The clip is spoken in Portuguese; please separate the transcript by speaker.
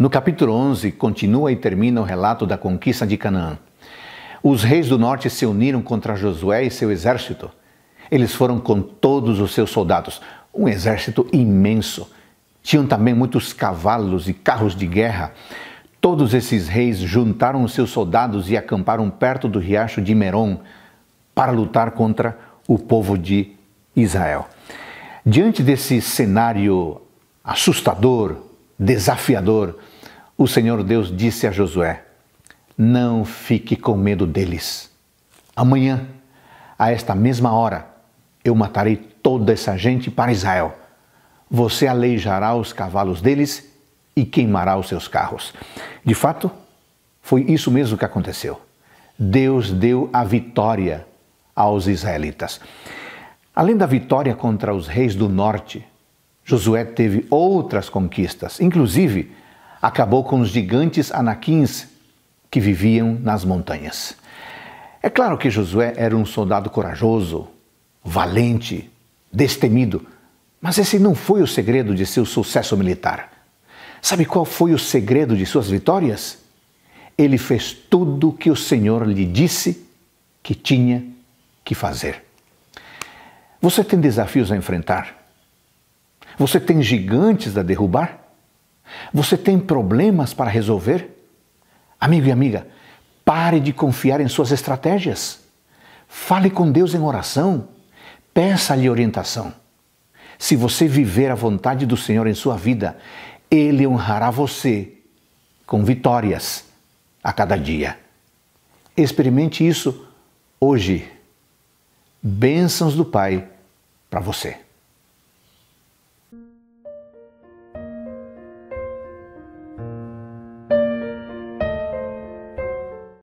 Speaker 1: No capítulo 11, continua e termina o relato da conquista de Canaã. Os reis do norte se uniram contra Josué e seu exército. Eles foram com todos os seus soldados, um exército imenso. Tinham também muitos cavalos e carros de guerra. Todos esses reis juntaram os seus soldados e acamparam perto do riacho de Merom para lutar contra o povo de Israel. Diante desse cenário assustador, desafiador, o Senhor Deus disse a Josué: Não fique com medo deles. Amanhã, a esta mesma hora, eu matarei toda essa gente para Israel. Você aleijará os cavalos deles e queimará os seus carros. De fato, foi isso mesmo que aconteceu. Deus deu a vitória aos israelitas. Além da vitória contra os reis do norte, Josué teve outras conquistas, inclusive acabou com os gigantes anaquins que viviam nas montanhas. É claro que Josué era um soldado corajoso, valente, destemido, mas esse não foi o segredo de seu sucesso militar. Sabe qual foi o segredo de suas vitórias? Ele fez tudo o que o Senhor lhe disse que tinha que fazer. Você tem desafios a enfrentar você tem gigantes a derrubar? Você tem problemas para resolver? Amigo e amiga, pare de confiar em suas estratégias. Fale com Deus em oração. Peça-lhe orientação. Se você viver a vontade do Senhor em sua vida, Ele honrará você com vitórias a cada dia. Experimente isso hoje. Bênçãos do Pai para você. Thank you.